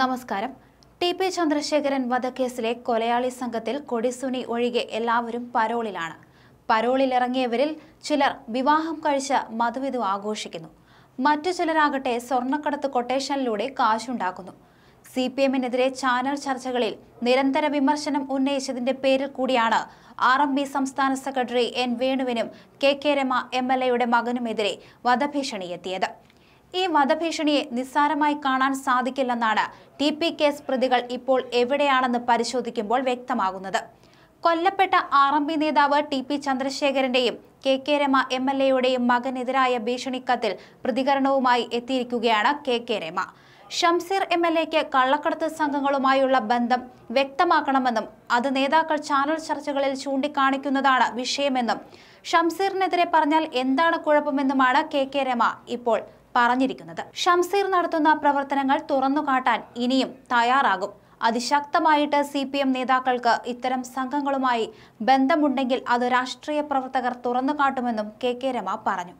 നമസ്കാരം T P Chandrasekharan വധക്കേസിലെ കൊലയാളി സംഘത്തിൽ കൊടിസുനി ഒഴികെ എല്ലാവരും പരോളിലാണ് പരോളിലിറങ്ങിയവരിൽ ചിലർ വിവാഹം കഴിച്ച മധുവിധു ആഘോഷിക്കുന്നു മറ്റു ചിലരാകട്ടെ സ്വർണ്ണക്കടത്ത് കൊട്ടേഷനിലൂടെ കാശുണ്ടാക്കുന്നു സി പി എമ്മിനെതിരെ ചാനൽ ചർച്ചകളിൽ നിരന്തര വിമർശനം ഉന്നയിച്ചതിന്റെ പേരിൽ കൂടിയാണ് ആർ എം ബി സംസ്ഥാന സെക്രട്ടറി എൻ വേണുവിനും K K Rama M L എയുടെ മകനുമെതിരെ വധഭീഷണിയെത്തിയത് ഈ വധഭീഷണിയെ നിസ്സാരമായി കാണാൻ സാധിക്കില്ലെന്നാണ് ടി പി കേസ് പ്രതികൾ ഇപ്പോൾ എവിടെയാണെന്ന് പരിശോധിക്കുമ്പോൾ വ്യക്തമാകുന്നത് കൊല്ലപ്പെട്ട ആർ എം പി നേതാവ് ടി പി ചന്ദ്രശേഖരന്റെയും K K Rama M L എയുടെയും മകനെതിരായ ഭീഷണിക്കത്തിൽ പ്രതികരണവുമായി എത്തിയിരിക്കുകയാണ് K K Rama Shamseer M L എക്ക് കള്ളക്കടത്ത് സംഘങ്ങളുമായുള്ള ബന്ധം വ്യക്തമാക്കണമെന്നും അത് നേതാക്കൾ ചാനൽ ചർച്ചകളിൽ ചൂണ്ടിക്കാണിക്കുന്നതാണ് വിഷയമെന്നും ഷംസീറിനെതിരെ പറഞ്ഞാൽ എന്താണ് കുഴപ്പമെന്നുമാണ് കെ കെ രമ ഇപ്പോൾ പറഞ്ഞിരിക്കുന്നത് ഷംസീർ നടത്തുന്ന പ്രവർത്തനങ്ങൾ തുറന്നുകാട്ടാൻ ഇനിയും തയ്യാറാകും അതിശക്തമായിട്ട് സി പി എം നേതാക്കൾക്ക് ഇത്തരം സംഘങ്ങളുമായി ബന്ധമുണ്ടെങ്കിൽ അത് രാഷ്ട്രീയ പ്രവർത്തകർ തുറന്നു കാട്ടുമെന്നും കെ കെ രമ പറഞ്ഞു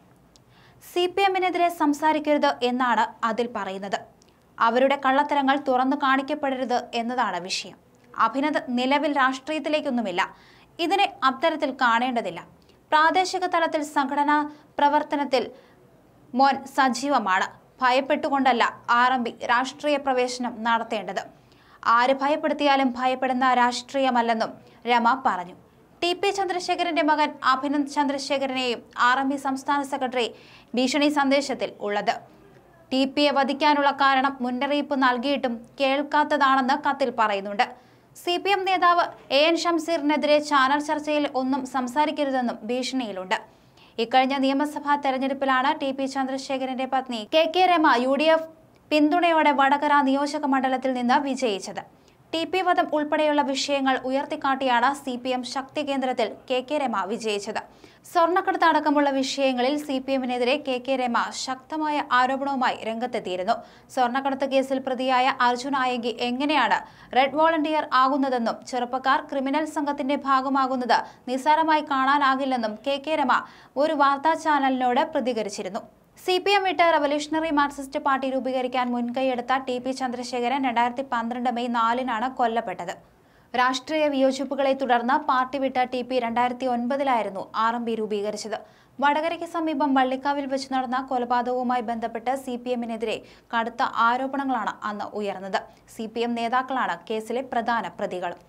സി പി എമ്മിനെതിരെ സംസാരിക്കരുത് എന്നാണ് അതിൽ പറയുന്നത് അവരുടെ കള്ളത്തരങ്ങൾ തുറന്നു കാണിക്കപ്പെടരുത് എന്നതാണ് വിഷയം അഭിനന്ദ് നിലവിൽ രാഷ്ട്രീയത്തിലേക്കൊന്നുമില്ല ഇതിനെ അത്തരത്തിൽ കാണേണ്ടതില്ല പ്രാദേശിക തലത്തിൽ സംഘടനാ പ്രവർത്തനത്തിൽ മോൻ സജീവമാണ് ഭയപ്പെട്ടുകൊണ്ടല്ല ആർ എം പി രാഷ്ട്രീയ പ്രവേശനം നടത്തേണ്ടത് ആര് ഭയപ്പെടുത്തിയാലും ഭയപ്പെടുന്ന രാഷ്ട്രീയമല്ലെന്നും രമ പറഞ്ഞു ടി പി ചന്ദ്രശേഖരന്റെ മകൻ അഭിനന്ദ് ചന്ദ്രശേഖരനെയും ആർ എം പി സംസ്ഥാന സെക്രട്ടറി ഭീഷണി സന്ദേശത്തിൽ ഉള്ളത് ടി പിയെ വധിക്കാനുള്ള കാരണം മുന്നറിയിപ്പ് നൽകിയിട്ടും കേൾക്കാത്തതാണെന്ന് കത്തിൽ പറയുന്നുണ്ട് സി പി എം നേതാവ് എ എൻ ഷംസീറിനെതിരെ ചാനൽ ചർച്ചയിൽ ഒന്നും സംസാരിക്കരുതെന്നും ഭീഷണിയിലുണ്ട് ഇക്കഴിഞ്ഞ നിയമസഭാ തെരഞ്ഞെടുപ്പിലാണ് ടി പി ചന്ദ്രശേഖരന്റെ പത്നി കെ കെ രമ യു പിന്തുണയോടെ വടകര നിയോജക മണ്ഡലത്തിൽ നിന്ന് വിജയിച്ചത് ടി പി വധം ഉൾപ്പെടെയുള്ള വിഷയങ്ങൾ ഉയർത്തിക്കാട്ടിയാണ് സി പി എം ശക്തി കേന്ദ്രത്തിൽ കെ കെ രമ വിജയിച്ചത് സ്വർണ്ണക്കടത്ത് അടക്കമുള്ള വിഷയങ്ങളിൽ സി പി എമ്മിനെതിരെ കെ കെ രമ ശക്തമായ ആരോപണവുമായി രംഗത്തെത്തിയിരുന്നു സ്വർണ്ണക്കടത്ത് കേസിൽ പ്രതിയായ അർജുൻ ആയങ്കി എങ്ങനെയാണ് റെഡ് വോളണ്ടിയർ ആകുന്നതെന്നും ചെറുപ്പക്കാർ ക്രിമിനൽ സംഘത്തിന്റെ ഭാഗമാകുന്നത് നിസ്സാരമായി കാണാനാകില്ലെന്നും കെ കെ രമ ഒരു വാർത്താ ചാനലിനോട് പ്രതികരിച്ചിരുന്നു സി പി എം വിട്ട് റവല്യൂഷണറി മാർക്സിസ്റ്റ് പാർട്ടി രൂപീകരിക്കാൻ മുൻകൈയെടുത്ത ടി പി ചന്ദ്രശേഖരൻ രണ്ടായിരത്തി പന്ത്രണ്ട് മെയ് നാലിനാണ് കൊല്ലപ്പെട്ടത് രാഷ്ട്രീയ വിയോജിപ്പുകളെ തുടർന്ന് പാർട്ടി വിട്ട ടി പി രണ്ടായിരത്തി ഒൻപതിലായിരുന്നു ആർ എം പി രൂപീകരിച്ചത് വടകരയ്ക്ക് സമീപം വള്ളിക്കാവിൽ വെച്ച് നടന്ന കൊലപാതകവുമായി ബന്ധപ്പെട്ട് സി പി എമ്മിനെതിരെ കടുത്ത ആരോപണങ്ങളാണ് അന്ന് ഉയർന്നത് സി പി എം നേതാക്കളാണ് കേസിലെ പ്രധാന പ്രതികളും